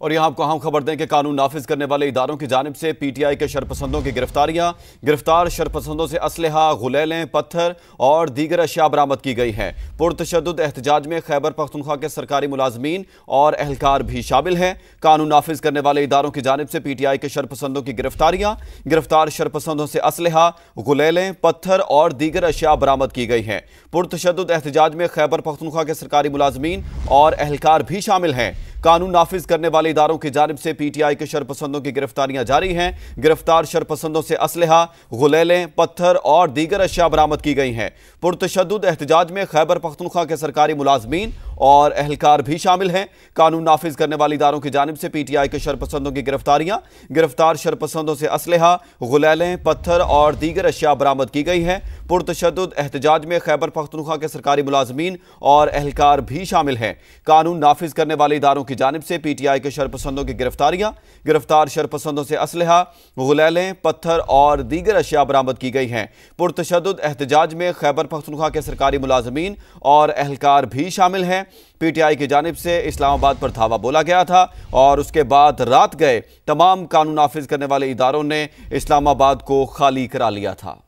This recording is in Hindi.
और यहां आपको हम खबर दें कि कानून नाफिज करने वाले इदारों की जानब से पी टी आई के शरपसंदों की गिरफ्तारियां गिरफ्तार शरपसंदों से इसलह गुलेलें पत्थर और दीगर अशिया बरामद की गई हैं पुरतशद एहतजाज में खैबर पख्तनख्वा के सरकारी मुलाजमीन और एहलकार भी शामिल हैं कानून नाफिज करने वाले इदारों की जानब से पी टी आई के शरपसंदों की गिरफ्तारियां गिरफ्तार शरपसंदों से इसलह गुलेलें पत्थर और दीगर अशिया बरामद की गई हैं पुरतशद एहतजाज में खैबर पख्तनख्वा के सरकारी मुलाजमीन और एहलकार भी शामिल हैं कानून नाफिज करने वाले इदारों की जानब से पी टी आई के शरपसंदों की गिरफ्तारियां जारी हैं गिरफ्तार शरपसंदों से असलहा गुलेलें पत्थर और दीगर अशिया बरामद की गई हैं पुरतशद एहतजाज में खैबर पख्तनख्वा के सरकारी मुलाजमीन और अहलकार भी शामिल हैं कानून नाफिज करने वाले इदारों की जानब से पीटीआई के शरपसंदों की गिरफ्तारियां गिरफ्तार शरपसंदों से असलहा गुलैलें पत्थर और दीगर अशिया बरामद की गई हैं पुरतशद एहतजाज में खैबर पख्तनखा के सरकारी मुलाजमीन और अहलकार भी शामिल हैं कानून नाफिज करने वाले इदारों की जानब से पीटीआई के शरपसंदों की गिरफ्तारियां गिरफ्तार शरपसंदों से असलहा गुलैलें पत्थर और दीगर अशिया बरामद की गई हैं पुरतशद एहतजाज में खैबर पख्तनखा के सरकारी मुलाजमीन और अहलकार भी शामिल हैं पीटीआई की जानब से इस्लामाबाद पर धावा बोला गया था और उसके बाद रात गए तमाम कानून नाफिज करने वाले इदारों ने इस्लामाबाद को खाली करा लिया था